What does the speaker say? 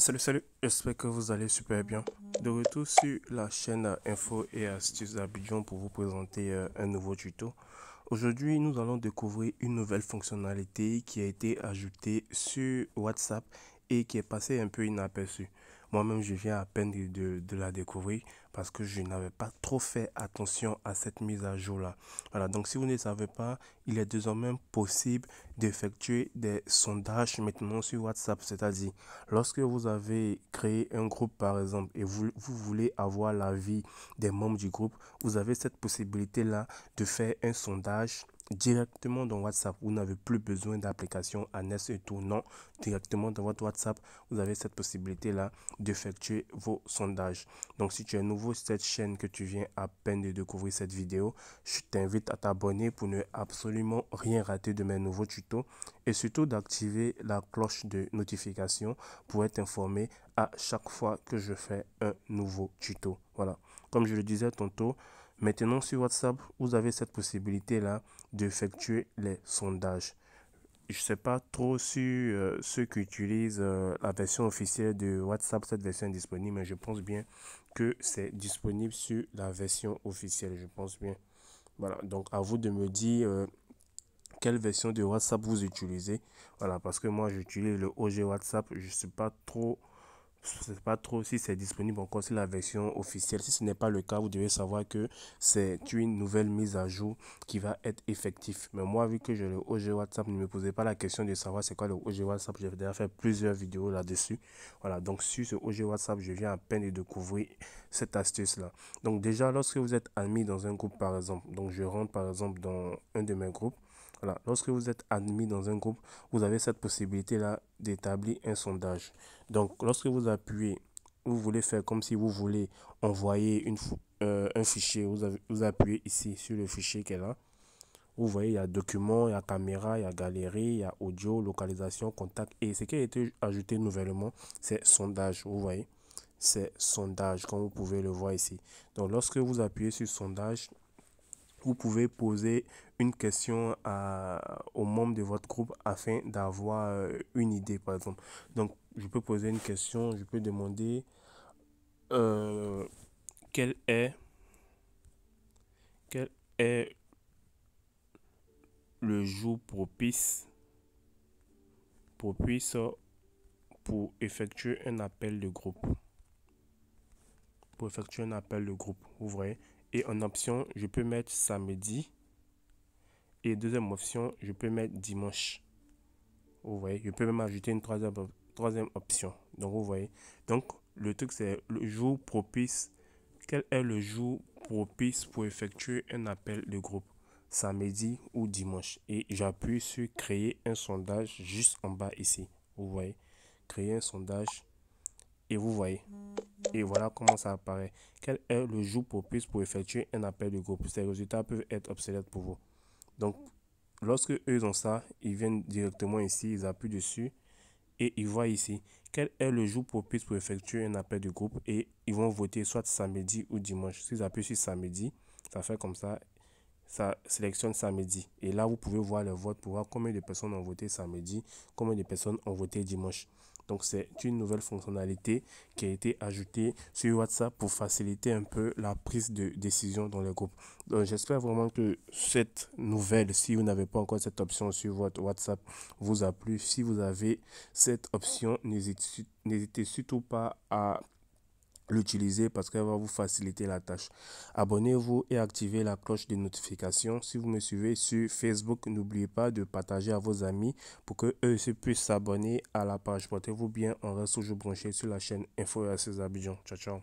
Salut, salut, j'espère que vous allez super bien. De retour sur la chaîne Info et Astuces d'Abidjan pour vous présenter euh, un nouveau tuto. Aujourd'hui, nous allons découvrir une nouvelle fonctionnalité qui a été ajoutée sur WhatsApp et qui est passée un peu inaperçue. Moi-même, je viens à peine de, la découvrir parce que je n'avais pas trop fait attention à cette mise à jour-là. Voilà, donc si vous ne savez pas, il est désormais possible d'effectuer des sondages maintenant sur WhatsApp. C'est-à-dire, lorsque vous avez créé un groupe, par exemple, et vous, vous voulez avoir l'avis des membres du groupe, vous avez cette possibilité-là de faire un sondage directement dans WhatsApp. Vous n'avez plus besoin d'application annexe et tout. Non, directement dans votre WhatsApp, vous avez cette possibilité-là d'effectuer vos sondages. Donc, si tu es nouveau sur cette chaîne que tu viens à peine de découvrir cette vidéo, je t'invite à t'abonner pour ne absolument rien rater de mes nouveaux tutos et surtout d'activer la cloche de notification pour être informé à chaque fois que je fais un nouveau tuto. Voilà. Comme je le disais tantôt, Maintenant, sur WhatsApp, vous avez cette possibilité-là d'effectuer les sondages. Je ne sais pas trop sur euh, ceux qui utilisent euh, la version officielle de WhatsApp, cette version est disponible, mais je pense bien que c'est disponible sur la version officielle, je pense bien. Voilà, donc à vous de me dire euh, quelle version de WhatsApp vous utilisez. Voilà, parce que moi j'utilise le OG WhatsApp, je ne suis pas trop je ne sais pas trop si c'est disponible encore sur la version officielle. Si ce n'est pas le cas, vous devez savoir que c'est une nouvelle mise à jour qui va être effective. Mais moi, vu que j'ai le OG WhatsApp, ne me posez pas la question de savoir c'est quoi le OG WhatsApp. J'ai déjà fait plusieurs vidéos là-dessus. Voilà, donc sur ce OG WhatsApp, je viens à peine de découvrir cette astuce-là. Donc déjà, lorsque vous êtes admis dans un groupe, par exemple, donc je rentre par exemple dans un de mes groupes. Voilà. Lorsque vous êtes admis dans un groupe, vous avez cette possibilité-là d'établir un sondage. Donc, lorsque vous appuyez, vous voulez faire comme si vous voulez envoyer une, euh, un fichier. Vous, vous appuyez ici sur le fichier qu'elle a Vous voyez, il y a document, il y a caméra, il y a galerie, il y a audio, localisation, contact. Et ce qui a été ajouté nouvellement, c'est sondage. Vous voyez, c'est sondage, comme vous pouvez le voir ici. Donc, lorsque vous appuyez sur sondage, vous pouvez poser une question à, membre de votre groupe afin d'avoir euh, une idée, par exemple. Donc, je peux poser une question, je peux demander euh, quel est, quel est le jour propice, propice pour effectuer un appel de groupe. Pour effectuer un appel de groupe, vous voyez. Et en option, je peux mettre samedi et deuxième option, je peux mettre dimanche. Vous voyez, je peux même ajouter une troisième, option. Donc, vous voyez. Donc, le truc, c'est le jour propice. Quel est le jour propice pour effectuer un appel de groupe Samedi ou dimanche. Et j'appuie sur créer un sondage juste en bas ici. Vous voyez. Créer un sondage. Et vous voyez. Et voilà comment ça apparaît. Quel est le jour propice pour effectuer un appel de groupe Ces résultats peuvent être obsolètes pour vous. Donc, lorsque eux ont ça, ils viennent directement ici, ils appuient dessus et ils voient ici quel est le jour propice pour effectuer un appel de groupe et ils vont voter soit samedi ou dimanche. S'ils appuient sur samedi, ça fait comme ça, ça sélectionne samedi. Et là, vous pouvez voir le vote pour voir combien de personnes ont voté samedi, combien de personnes ont voté dimanche. Donc c'est une nouvelle fonctionnalité qui a été ajoutée sur WhatsApp pour faciliter un peu la prise de décision dans le groupe. Donc j'espère vraiment que cette nouvelle, si vous n'avez pas encore cette option sur votre WhatsApp, vous a plu. Si vous avez cette option, n'hésitez surtout pas à l'utiliser parce qu'elle va vous faciliter la tâche. Abonnez-vous et activez la cloche de notification. Si vous me suivez sur Facebook, n'oubliez pas de partager à vos amis pour que eux aussi puissent s'abonner à la page. Portez-vous bien, on reste toujours branché sur la chaîne Info et Abidjan. Ciao ciao.